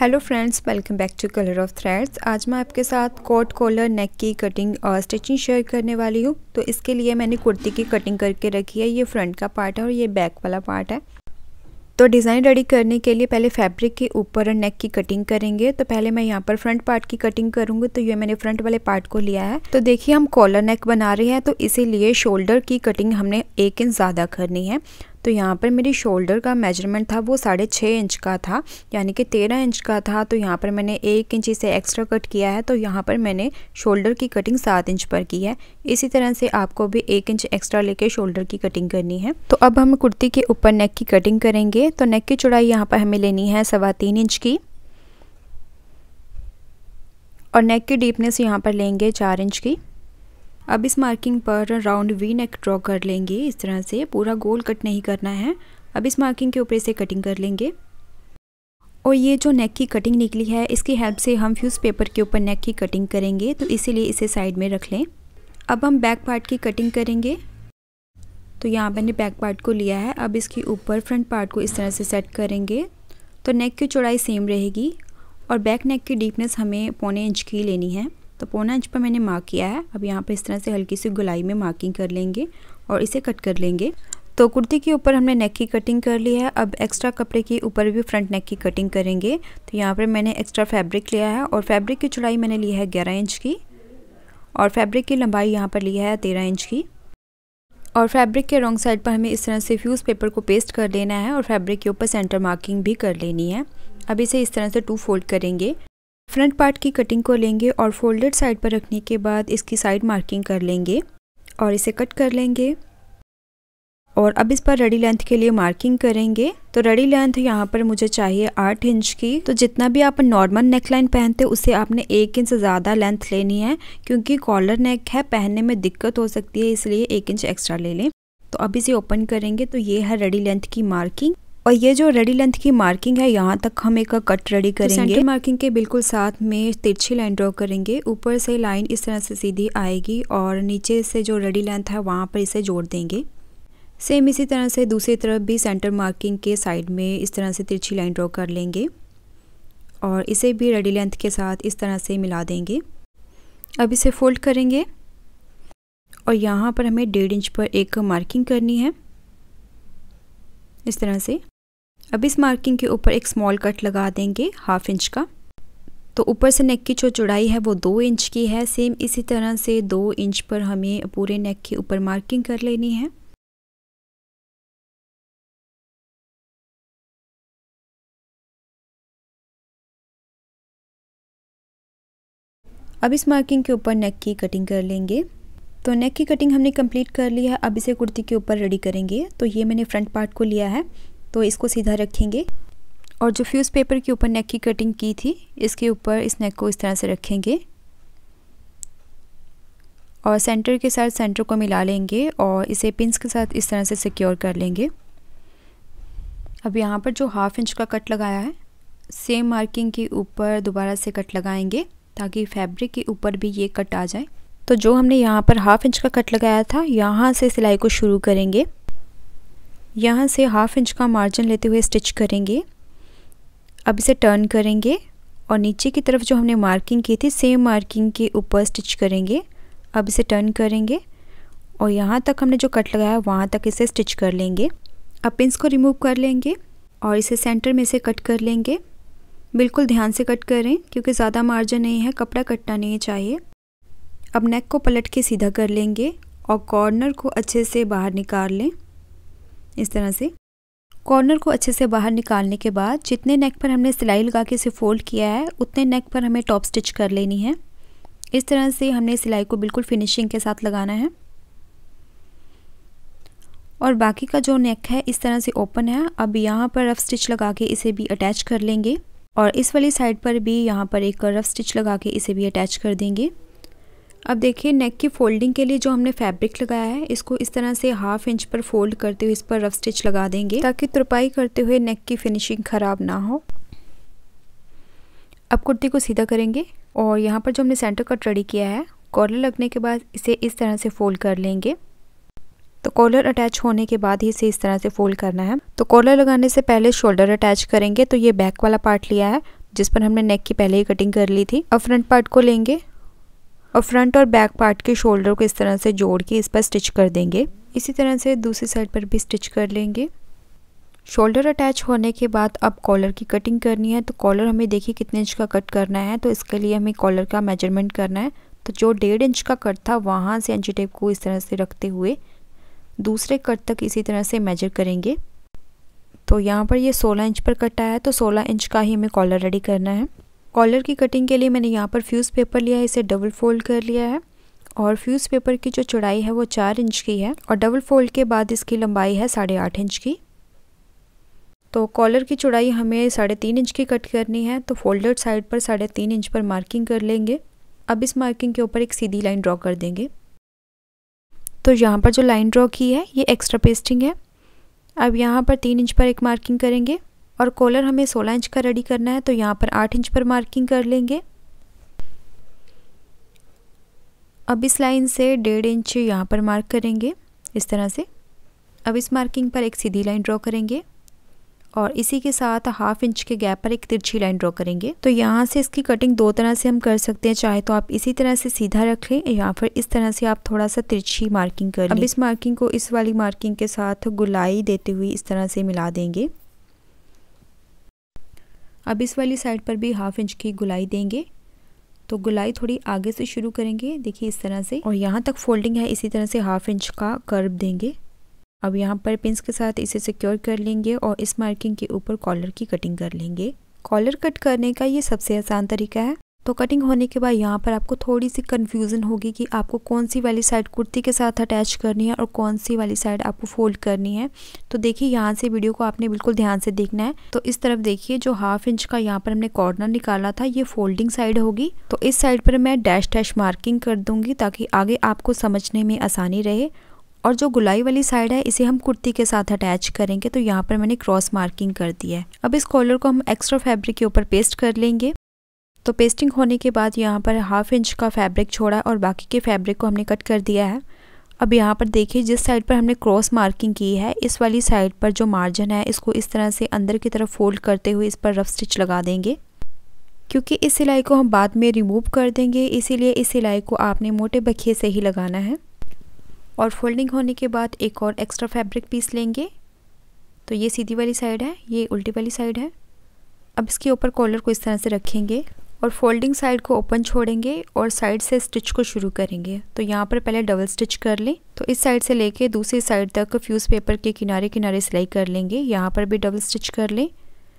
hello friends welcome back to Colour of Threads आज मैं आपके साथ कोट कॉलर नेक की कटिंग और स्टिचिंग शेयर करने वाली हूँ तो इसके लिए मैंने कुर्ती की कटिंग करके रखी है ये फ्रंट का पार्ट है और ये बैक वाला पार्ट है तो डिज़ाइन रेडी करने के लिए पहले फैब्रिक के ऊपर और नेक की कटिंग करेंगे तो पहले मैं यहाँ पर फ्रंट पार्ट की कटिंग करूँगी तो ये मैंने फ्रंट वाले पार्ट को लिया है तो देखिए हम कॉलर नेक बना रहे हैं तो इसीलिए शोल्डर की कटिंग हमने एक इंच ज़्यादा करनी है तो यहाँ पर मेरी शोल्डर का मेजरमेंट था वो साढ़े छः इंच का था यानी कि तेरह इंच का था तो यहाँ पर मैंने एक इंच इसे एक्स्ट्रा कट किया है तो यहाँ पर मैंने शोल्डर की कटिंग सात इंच पर की है इसी तरह से आपको भी एक इंच एक्स्ट्रा लेके शोल्डर की कटिंग करनी है तो अब हम कुर्ती के ऊपर नेक की कटिंग करेंगे तो नेक की चौड़ाई यहाँ पर हमें लेनी है सवा तीन इंच की और नेक की डीपनेस यहाँ पर लेंगे चार इंच की अब इस मार्किंग पर राउंड वी नेक ड्रॉ कर लेंगे इस तरह से पूरा गोल कट नहीं करना है अब इस मार्किंग के ऊपर से कटिंग कर लेंगे और ये जो नेक की कटिंग निकली है इसकी हेल्प से हम फ्यूज़ पेपर के ऊपर नेक की कटिंग करेंगे तो इसीलिए इसे साइड में रख लें अब हम बैक पार्ट की कटिंग करेंगे तो यहाँ मैंने बैक पार्ट को लिया है अब इसके ऊपर फ्रंट पार्ट को इस तरह से सेट करेंगे तो नेक की चौड़ाई सेम रहेगी और बैक नेक की डीपनेस हमें पौने इंच की लेनी है तो पौना इंच पर मैंने मार्क किया है अब यहाँ पर इस तरह से हल्की सी गुलाई में मार्किंग कर लेंगे और इसे कट कर लेंगे तो कुर्ती के ऊपर हमने नेक की कटिंग कर ली है अब एक्स्ट्रा कपड़े के ऊपर भी फ्रंट नेक की कटिंग करेंगे तो यहाँ पर मैंने एक्स्ट्रा फैब्रिक लिया है और फैब्रिक की चौड़ाई मैंने ली है ग्यारह इंच की और फैब्रिक की लंबाई यहाँ पर ली है तेरह इंच की और फैब्रिक के रॉन्ग साइड पर हमें इस तरह से फ्यूज़ पेपर को पेस्ट कर लेना है और फैब्रिक के ऊपर सेंटर मार्किंग भी कर लेनी है अब इसे इस तरह से टू फोल्ड करेंगे फ्रंट पार्ट की कटिंग को लेंगे और फोल्डेड साइड पर रखने के बाद इसकी साइड मार्किंग कर लेंगे और इसे कट कर लेंगे और अब इस पर रडी लेंथ के लिए मार्किंग करेंगे तो रेडी लेंथ यहाँ पर मुझे चाहिए आठ इंच की तो जितना भी आप नॉर्मल नेक लाइन पहनते उसे आपने एक इंच ज़्यादा लेंथ लेनी है क्योंकि कॉलर नेक है पहनने में दिक्कत हो सकती है इसलिए एक इंच एक्स्ट्रा ले लें तो अब इसे ओपन करेंगे तो ये है रडी लेंथ की मार्किंग और ये जो रेडी लेंथ की मार्किंग है यहाँ तक हम एक कट रेडी तो करेंगे तो सेंटर मार्किंग के बिल्कुल साथ में तिरछी लाइन ड्रॉ करेंगे ऊपर से लाइन इस तरह से सीधी आएगी और नीचे से जो रेडी लेंथ है वहाँ पर इसे जोड़ देंगे सेम इसी तरह से दूसरी तरफ भी सेंटर मार्किंग के साइड में इस तरह से तिरछी लाइन ड्रॉ कर लेंगे और इसे भी रेडी लेंथ के साथ इस तरह से मिला देंगे अब इसे फोल्ड करेंगे और यहाँ पर हमें डेढ़ इंच पर एक मार्किंग करनी है इस तरह से अब इस मार्किंग के ऊपर एक स्मॉल कट लगा देंगे हाफ इंच का तो ऊपर से नेक की जो चौड़ाई है वो दो इंच की है सेम इसी तरह से दो इंच पर हमें पूरे नेक के ऊपर मार्किंग कर लेनी है अब इस मार्किंग के ऊपर नेक की कटिंग कर लेंगे तो नेक की कटिंग हमने कंप्लीट कर ली है अब इसे कुर्ती के ऊपर रेडी करेंगे तो ये मैंने फ्रंट पार्ट को लिया है तो इसको सीधा रखेंगे और जो फ्यूज़ पेपर के ऊपर नेक की कटिंग की थी इसके ऊपर इस नेक को इस तरह से रखेंगे और सेंटर के साथ सेंटर को मिला लेंगे और इसे पिंस के साथ इस तरह से सिक्योर कर लेंगे अब यहाँ पर जो हाफ इंच का कट लगाया है सेम मार्किंग के ऊपर दोबारा से कट लगाएंगे ताकि फैब्रिक के ऊपर भी ये कट आ जाए तो जो हमने यहाँ पर हाफ इंच का कट लगाया था यहाँ से सिलाई को शुरू करेंगे यहाँ से हाफ इंच का मार्जिन लेते हुए स्टिच करेंगे अब इसे टर्न करेंगे और नीचे की तरफ जो हमने मार्किंग की थी सेम मार्किंग के ऊपर स्टिच करेंगे अब इसे टर्न करेंगे और यहाँ तक हमने जो कट लगाया वहाँ तक इसे स्टिच कर लेंगे अब पिंस को रिमूव कर लेंगे और इसे सेंटर में से कट कर लेंगे बिल्कुल ध्यान से कट करें क्योंकि ज़्यादा मार्जिन नहीं है कपड़ा कटना नहीं चाहिए अब नेक को पलट के सीधा कर लेंगे और कॉर्नर को अच्छे से बाहर निकाल लें इस तरह से कॉर्नर को अच्छे से बाहर निकालने के बाद जितने नेक पर हमने सिलाई लगा के इसे फोल्ड किया है उतने नेक पर हमें टॉप स्टिच कर लेनी है इस तरह से हमने सिलाई को बिल्कुल फिनिशिंग के साथ लगाना है और बाकी का जो नेक है इस तरह से ओपन है अब यहाँ पर रफ स्टिच लगा के इसे भी अटैच कर लेंगे और इस वाली साइड पर भी यहाँ पर एक रफ स्टिच लगा के इसे भी अटैच कर देंगे अब देखिए नेक की फोल्डिंग के लिए जो हमने फैब्रिक लगाया है इसको इस तरह से हाफ इंच पर फोल्ड करते हुए इस पर रफ स्टिच लगा देंगे ताकि तुरपाई करते हुए नेक की फिनिशिंग ख़राब ना हो अब कुर्ती को सीधा करेंगे और यहाँ पर जो हमने सेंटर कट रेडी किया है कॉलर लगने के बाद इसे इस तरह से फोल्ड कर लेंगे तो कॉलर अटैच होने के बाद ही इसे इस तरह से फोल्ड करना है तो कॉलर लगाने से पहले शोल्डर अटैच करेंगे तो ये बैक वाला पार्ट लिया है जिस पर हमने नेक की पहले ही कटिंग कर ली थी अब फ्रंट पार्ट को लेंगे और फ्रंट और बैक पार्ट के शोल्डर को इस तरह से जोड़ के इस पर स्टिच कर देंगे इसी तरह से दूसरी साइड पर भी स्टिच कर लेंगे शोल्डर अटैच होने के बाद अब कॉलर की कटिंग करनी है तो कॉलर हमें देखिए कितने इंच का कट करना है तो इसके लिए हमें कॉलर का मेजरमेंट करना है तो जो डेढ़ इंच का कट था वहाँ से एंची टेप को इस तरह से रखते हुए दूसरे कट तक इसी तरह से मेजर करेंगे तो यहाँ पर ये 16 इंच पर कट आया है तो 16 इंच का ही हमें कॉलर रेडी करना है कॉलर की कटिंग के लिए मैंने यहाँ पर फ्यूज़ पेपर लिया है इसे डबल फोल्ड कर लिया है और फ्यूज़ पेपर की जो चौड़ाई है वो चार इंच की है और डबल फोल्ड के बाद इसकी लंबाई है साढ़े आठ इंच की तो कॉलर की चौड़ाई हमें साढ़े तीन इंच की कट करनी है तो फोल्डर साइड पर साढ़े तीन इंच पर मार्किंग कर लेंगे अब इस मार्किंग के ऊपर एक सीधी लाइन ड्रॉ कर देंगे तो यहाँ पर जो लाइन ड्रॉ की है ये एक्स्ट्रा पेस्टिंग है अब यहाँ पर तीन इंच पर एक मार्किंग करेंगे और कॉलर हमें 16 इंच का रेडी करना है तो यहाँ पर 8 इंच पर मार्किंग कर लेंगे अब इस लाइन से डेढ़ इंच यहाँ पर मार्क करेंगे इस तरह से अब इस मार्किंग पर एक सीधी लाइन ड्रॉ करेंगे और इसी के साथ हाफ इंच के गैप पर एक तिरछी लाइन ड्रॉ करेंगे तो यहाँ से इसकी कटिंग दो तरह से हम कर सकते हैं चाहे तो आप इसी तरह से सीधा रखें या फिर इस तरह से आप थोड़ा सा तिरछी मार्किंग कर अब इस मार्किंग को इस वाली मार्किंग के साथ गुलाई देते हुए इस तरह से मिला देंगे अब इस वाली साइड पर भी हाफ इंच की गुलाई देंगे तो गुलाई थोड़ी आगे से शुरू करेंगे देखिए इस तरह से और यहाँ तक फोल्डिंग है इसी तरह से हाफ इंच का कर्व देंगे अब यहाँ पर पिंस के साथ इसे सिक्योर कर लेंगे और इस मार्किंग के ऊपर कॉलर की कटिंग कर लेंगे कॉलर कट करने का ये सबसे आसान तरीका है तो कटिंग होने के बाद यहाँ पर आपको थोड़ी सी कन्फ्यूज़न होगी कि आपको कौन सी वाली साइड कुर्ती के साथ अटैच करनी है और कौन सी वाली साइड आपको फोल्ड करनी है तो देखिए यहाँ से वीडियो को आपने बिल्कुल ध्यान से देखना है तो इस तरफ देखिए जो हाफ इंच का यहाँ पर हमने कॉर्नर निकाला था ये फोल्डिंग साइड होगी तो इस साइड पर मैं डैश डैश मार्किंग कर दूँगी ताकि आगे आपको समझने में आसानी रहे और जो गुलाई वाली साइड है इसे हम कुर्ती के साथ अटैच करेंगे तो यहाँ पर मैंने क्रॉस मार्किंग कर दी है अब इस कॉलर को हम एक्स्ट्रा फैब्रिक के ऊपर पेस्ट कर लेंगे तो पेस्टिंग होने के बाद यहाँ पर हाफ इंच का फैब्रिक छोड़ा और बाकी के फैब्रिक को हमने कट कर दिया है अब यहाँ पर देखिए जिस साइड पर हमने क्रॉस मार्किंग की है इस वाली साइड पर जो मार्जिन है इसको इस तरह से अंदर की तरफ फोल्ड करते हुए इस पर रफ स्टिच लगा देंगे क्योंकि इस सिलाई को हम बाद में रिमूव कर देंगे इसीलिए इस सिलाई को आपने मोटे बखिए से ही लगाना है और फोल्डिंग होने के बाद एक और एक्स्ट्रा फैब्रिक पीस लेंगे तो ये सीधी वाली साइड है ये उल्टी वाली साइड है अब इसके ऊपर कॉलर को इस तरह से रखेंगे और फोल्डिंग साइड को ओपन छोड़ेंगे और साइड से स्टिच को शुरू करेंगे तो यहाँ पर पहले डबल स्टिच कर लें तो इस साइड से लेके दूसरी साइड तक फ्यूज़ पेपर के किनारे किनारे सिलाई कर लेंगे यहाँ पर भी डबल स्टिच कर लें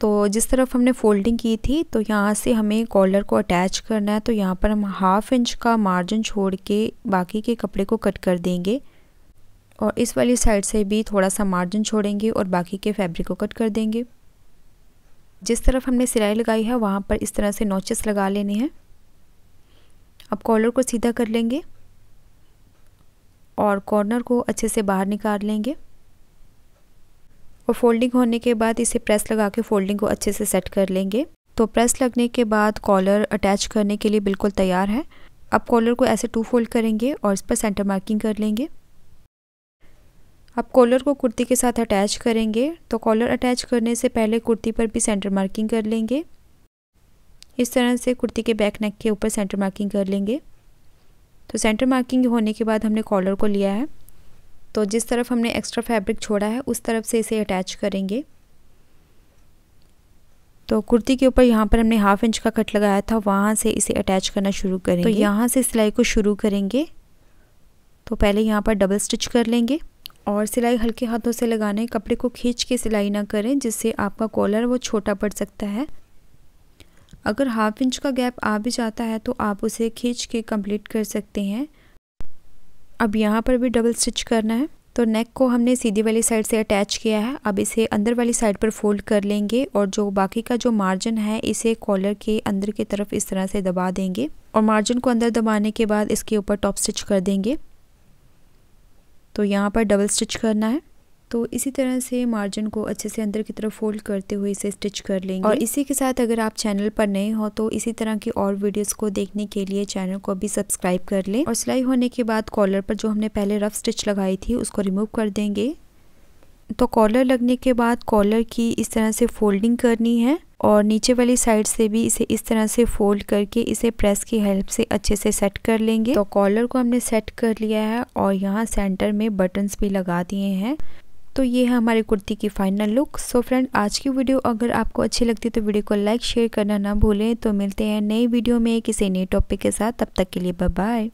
तो जिस तरफ हमने फोल्डिंग की थी तो यहाँ से हमें कॉलर को अटैच करना है तो यहाँ पर हम हाफ इंच का मार्जिन छोड़ के बाकी के कपड़े को कट कर देंगे और इस वाली साइड से भी थोड़ा सा मार्जिन छोड़ेंगे और बाकी के फैब्रिक को कट कर देंगे जिस तरफ हमने सिलाई लगाई है वहाँ पर इस तरह से नोचेस लगा लेने हैं अब कॉलर को सीधा कर लेंगे और कॉर्नर को अच्छे से बाहर निकाल लेंगे और फोल्डिंग होने के बाद इसे प्रेस लगा के फोल्डिंग को अच्छे से सेट कर लेंगे तो प्रेस लगने के बाद कॉलर अटैच करने के लिए बिल्कुल तैयार है अब कॉलर को ऐसे टू फोल्ड करेंगे और इस पर सेंटर मार्किंग कर लेंगे अब कॉलर को कुर्ती के साथ अटैच करेंगे तो कॉलर अटैच करने से पहले कुर्ती पर भी सेंटर मार्किंग कर लेंगे इस तरह से कुर्ती के बैक नेक के ऊपर सेंटर मार्किंग कर लेंगे तो सेंटर मार्किंग होने के बाद हमने कॉलर को लिया है तो जिस तरफ हमने एक्स्ट्रा फैब्रिक छोड़ा है उस तरफ से इसे अटैच करेंगे तो कुर्ती के ऊपर यहाँ पर हमने हाफ इंच का कट लगाया था वहाँ से इसे अटैच करना शुरू करेंगे तो यहाँ से सिलाई को शुरू करेंगे तो पहले यहाँ पर डबल स्टिच कर लेंगे और सिलाई हल्के हाथों से लगाने कपड़े को खींच के सिलाई ना करें जिससे आपका कॉलर वो छोटा पड़ सकता है अगर हाफ इंच का गैप आ भी जाता है तो आप उसे खींच के कंप्लीट कर सकते हैं अब यहाँ पर भी डबल स्टिच करना है तो नेक को हमने सीधी वाली साइड से अटैच किया है अब इसे अंदर वाली साइड पर फोल्ड कर लेंगे और जो बाकी का जो मार्जिन है इसे कॉलर के अंदर की तरफ इस तरह से दबा देंगे और मार्जिन को अंदर दबाने के बाद इसके ऊपर टॉप स्टिच कर देंगे तो यहाँ पर डबल स्टिच करना है तो इसी तरह से मार्जिन को अच्छे से अंदर की तरफ फोल्ड करते हुए इसे स्टिच कर लेंगे और इसी के साथ अगर आप चैनल पर नए हो तो इसी तरह की और वीडियोस को देखने के लिए चैनल को भी सब्सक्राइब कर लें और सिलाई होने के बाद कॉलर पर जो हमने पहले रफ स्टिच लगाई थी उसको रिमूव कर देंगे तो कॉलर लगने के बाद कॉलर की इस तरह से फोल्डिंग करनी है और नीचे वाली साइड से भी इसे इस तरह से फोल्ड करके इसे प्रेस की हेल्प से अच्छे से सेट कर लेंगे तो कॉलर को हमने सेट कर लिया है और यहाँ सेंटर में बटन्स भी लगा दिए हैं तो ये है हमारी कुर्ती की फाइनल लुक सो फ्रेंड आज की वीडियो अगर आपको अच्छी लगती तो वीडियो को लाइक शेयर करना ना भूलें तो मिलते हैं नई वीडियो में किसी नए टॉपिक के साथ तब तक के लिए बाय